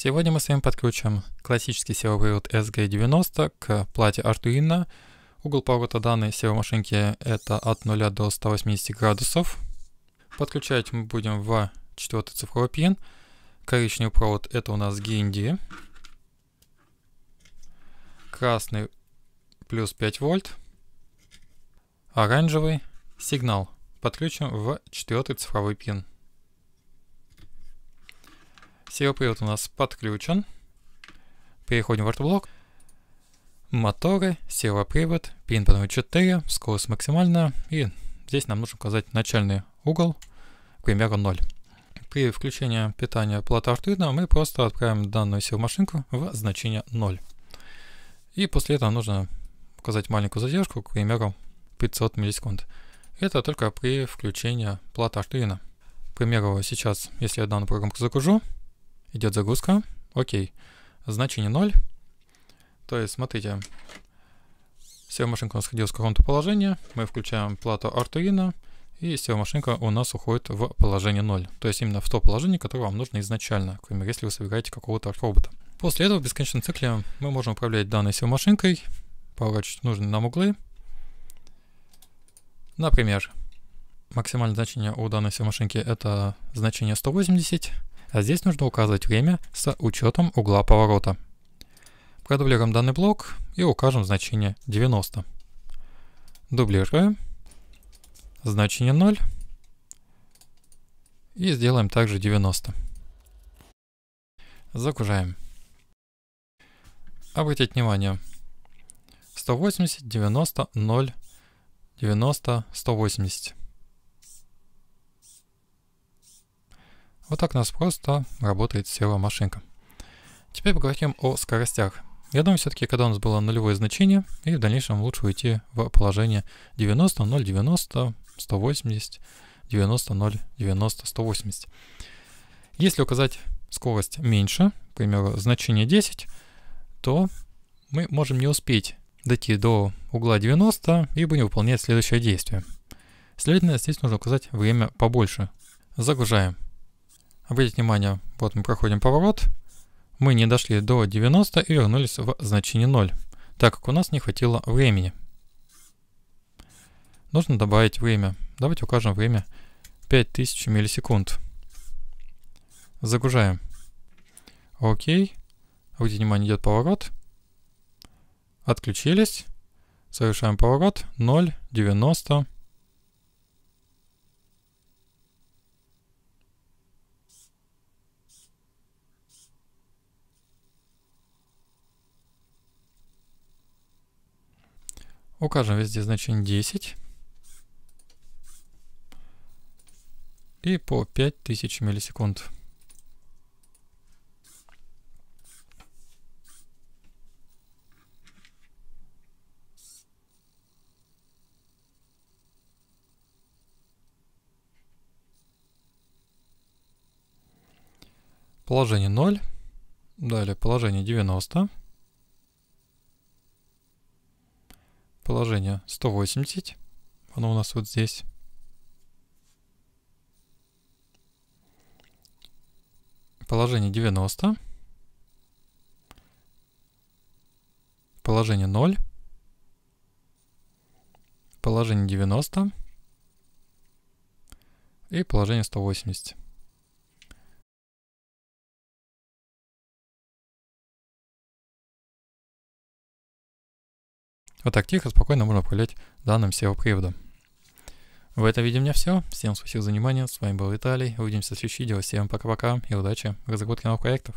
Сегодня мы с вами подключим классический SEO-вывод SG90 к плате Arduino. Угол поворота данной SEO-машинки это от 0 до 180 градусов. Подключать мы будем в четвертый цифровой пин. Коричневый провод это у нас GND. Красный плюс 5 вольт. Оранжевый сигнал подключим в четвертый цифровой пин. SEO-привод у нас подключен. Переходим в артблок. Моторы. Моторы, привод. пин 4, скорость максимальная. И здесь нам нужно указать начальный угол, к примеру, 0. При включении питания плата артридна мы просто отправим данную машинку в значение 0. И после этого нужно указать маленькую задержку, к примеру, 500 миллисекунд. Это только при включении плата артридна. К примеру, сейчас, если я данную программку загружу, Идет загрузка. Окей. Значение 0. То есть, смотрите, SEO-машинка у нас ходила в каком-то положении. Мы включаем плату Артуина, и SEO-машинка у нас уходит в положение 0. То есть именно в то положение, которое вам нужно изначально, к примеру, если вы собираете какого-то робота. После этого в бесконечном цикле мы можем управлять данной SEO-машинкой, поворачивать нужные нам углы. Например, максимальное значение у данной SEO-машинки это значение 180, а здесь нужно указывать время с учетом угла поворота. Продублируем данный блок и укажем значение 90. Дублируем, значение 0 и сделаем также 90. Загружаем. Обратите внимание, 180, 90, 0, 90, 180. Вот так у нас просто работает SEO-машинка. Теперь поговорим о скоростях. Я думаю, все-таки, когда у нас было нулевое значение, и в дальнейшем лучше уйти в положение 90, 0, 90, 180, 90, 0, 90, 180. Если указать скорость меньше, к примеру, значение 10, то мы можем не успеть дойти до угла 90 и будем выполнять следующее действие. Следовательно, здесь нужно указать время побольше. Загружаем. Обратите внимание, вот мы проходим поворот. Мы не дошли до 90 и вернулись в значение 0, так как у нас не хватило времени. Нужно добавить время. Давайте укажем время 5000 миллисекунд. Загружаем. Окей. Обратите внимание, идет поворот. Отключились. Совершаем поворот. 0, 90, Укажем везде значение 10. И по 5000 миллисекунд. Положение 0. Далее положение 90. положение 180. Оно у нас вот здесь. Положение 90. Положение 0. Положение 90. И положение 180. Вот так тихо, спокойно можно управлять данным SEO-приводом. В этом видео у меня все. Всем спасибо за внимание. С вами был Виталий. Увидимся в следующем видео. Всем пока-пока и удачи в разработке новых проектов.